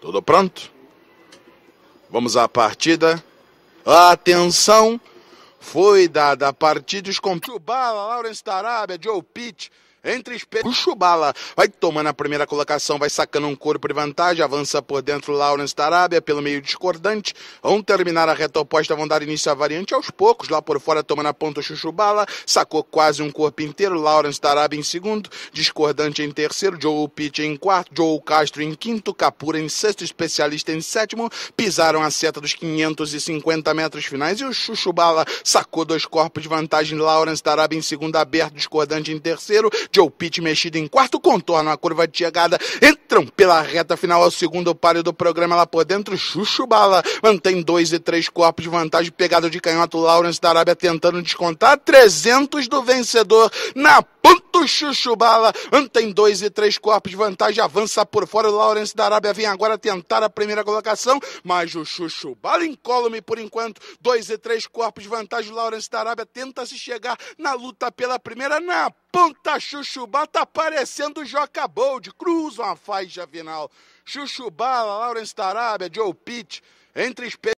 Tudo pronto? Vamos à partida. Atenção! Foi dada a partidos com Tubala, Lawrence da Arábia, Joe Pitt. Entre espelho, o Chubala vai tomando a primeira colocação, vai sacando um corpo de vantagem, avança por dentro Lawrence da Arábia, pelo meio discordante. Vão terminar a reta oposta, vão dar início à variante aos poucos. Lá por fora, tomando a ponta o Chuchubala, sacou quase um corpo inteiro. Lawrence da Arábia em segundo, discordante em terceiro, Joe Pitt em quarto, Joe Castro em quinto, Capura em sexto, especialista em sétimo. Pisaram a seta dos 550 metros finais e o Chuchubala sacou dois corpos de vantagem. Lawrence da Arábia em segundo, aberto, discordante em terceiro. Joe Pitt mexido em quarto contorno, a curva de chegada, entram pela reta final ao é segundo páreo do programa lá por dentro, Chuchu Bala mantém dois e três corpos de vantagem, pegado de canhoto Lawrence da Arábia tentando descontar, 300 do vencedor na ponta do Chuchu Bala. Tem dois e três corpos de vantagem. Avança por fora. O Lawrence da Arábia vem agora tentar a primeira colocação. Mas o Chuchu Bala incólume por enquanto. Dois e três corpos de vantagem. O Lawrence da Arábia tenta se chegar na luta pela primeira. Na ponta, Bala tá parecendo o Joca Bold. Cruza uma faixa final. Chuchubala, Lawrence da Arábia, Joe Pitt. Entre